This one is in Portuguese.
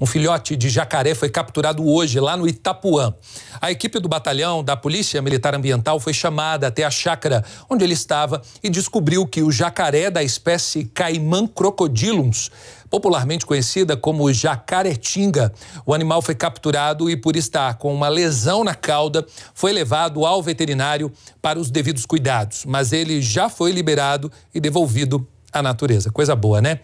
Um filhote de jacaré foi capturado hoje lá no Itapuã. A equipe do batalhão da Polícia Militar Ambiental foi chamada até a chácara onde ele estava e descobriu que o jacaré da espécie Caimã crocodilums, popularmente conhecida como jacaretinga, o animal foi capturado e por estar com uma lesão na cauda, foi levado ao veterinário para os devidos cuidados, mas ele já foi liberado e devolvido à natureza. Coisa boa, né?